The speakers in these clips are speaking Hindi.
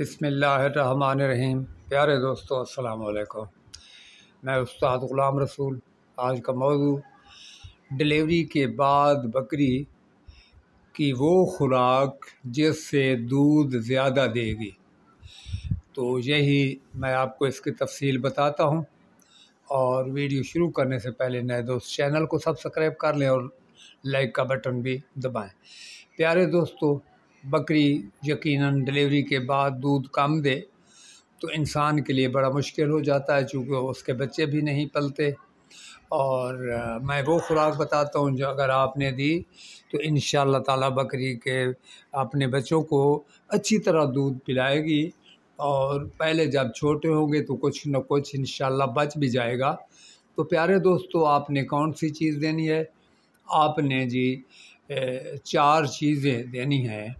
बसमीम प्यारे दोस्तों अस्सलाम मैं उस्ताद ग़ुलाम रसूल आज का मौजू डिलीवरी के बाद बकरी की वो खुराक जिससे दूध ज़्यादा देगी तो यही मैं आपको इसकी तफसील बताता हूँ और वीडियो शुरू करने से पहले नए दोस्त चैनल को सब्सक्राइब कर लें और लाइक का बटन भी दबाएं प्यारे दोस्तों बकरी यकीनन डिलीवरी के बाद दूध कम दे तो इंसान के लिए बड़ा मुश्किल हो जाता है चूँकि उसके बच्चे भी नहीं पलते और मैं वो खुराक बताता हूँ जो अगर आपने दी तो इन ताला बकरी के अपने बच्चों को अच्छी तरह दूध पिलाएगी और पहले जब छोटे होंगे तो कुछ न कुछ इन बच भी जाएगा तो प्यारे दोस्तों आपने कौन सी चीज़ देनी है आपने जी चार चीज़ें देनी हैं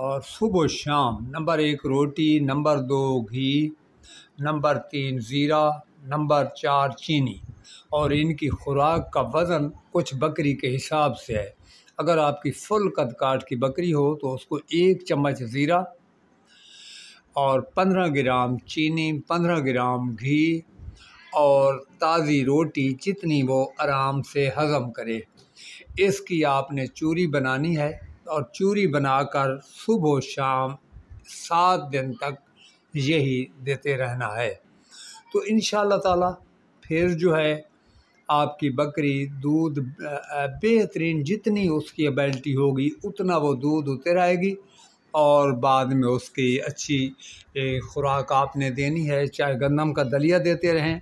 और सुबह शाम नंबर एक रोटी नंबर दो घी नंबर तीन ज़ीरा नंबर चार चीनी और इनकी खुराक का वज़न कुछ बकरी के हिसाब से है अगर आपकी फुल कद काट की बकरी हो तो उसको एक चम्मच ज़ीरा और पंद्रह ग्राम चीनी पंद्रह ग्राम घी और ताज़ी रोटी जितनी वो आराम से हज़म करे इसकी आपने चूरी बनानी है और चूरी बनाकर सुबह शाम सात दिन तक यही देते रहना है तो इन ताला फिर जो है आपकी बकरी दूध बेहतरीन जितनी उसकी एबिलिटी होगी उतना वो दूध उतर रहेगी और बाद में उसकी अच्छी खुराक आपने देनी है चाहे गंदम का दलिया देते रहें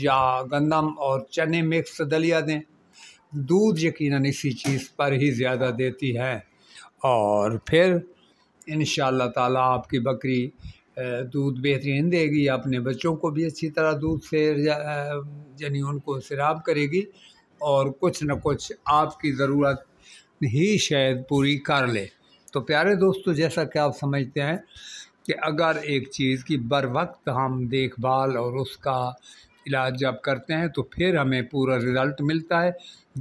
या गंदम और चने मिक्स दलिया दें दूध यकीन इसी चीज़ पर ही ज़्यादा देती है और फिर इन ताला आपकी बकरी दूध बेहतरीन देगी अपने बच्चों को भी अच्छी तरह दूध से यानी उनको शराब करेगी और कुछ न कुछ आपकी ज़रूरत ही शायद पूरी कर ले तो प्यारे दोस्तों जैसा कि आप समझते हैं कि अगर एक चीज़ की बर वक्त हम देखभाल और उसका इलाज जब करते हैं तो फिर हमें पूरा रिज़ल्ट मिलता है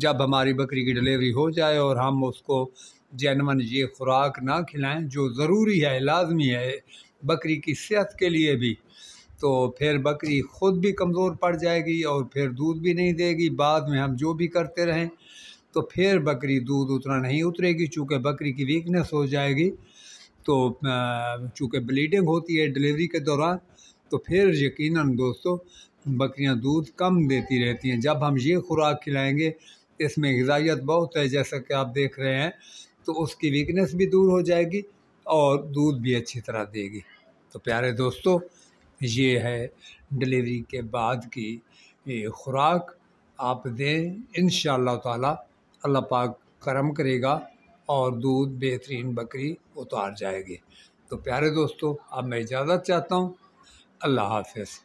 जब हमारी बकरी की डिलीवरी हो जाए और हम उसको जैनवन ये खुराक ना खिलाएं जो ज़रूरी है लाजमी है बकरी की सेहत के लिए भी तो फिर बकरी ख़ुद भी कमज़ोर पड़ जाएगी और फिर दूध भी नहीं देगी बाद में हम जो भी करते रहें तो फिर बकरी दूध उतना नहीं उतरेगी चूँकि बकरी की वीकनेस हो जाएगी तो चूँकि ब्लीडिंग होती है डिलीवरी के दौरान तो फिर यकीनन दोस्तों बकरियां दूध कम देती रहती हैं जब हम ये खुराक खिलाएंगे इसमें गजाइत बहुत है जैसा कि आप देख रहे हैं तो उसकी वीकनेस भी दूर हो जाएगी और दूध भी अच्छी तरह देगी तो प्यारे दोस्तों ये है डिलीवरी के बाद की खुराक आप दें इन ताला अल्लाह पाक करम करेगा और दूध बेहतरीन बकरी उतार जाएगी तो प्यारे दोस्तों अब मैं इजाज़त चाहता हूँ अल्लाह हाफिज़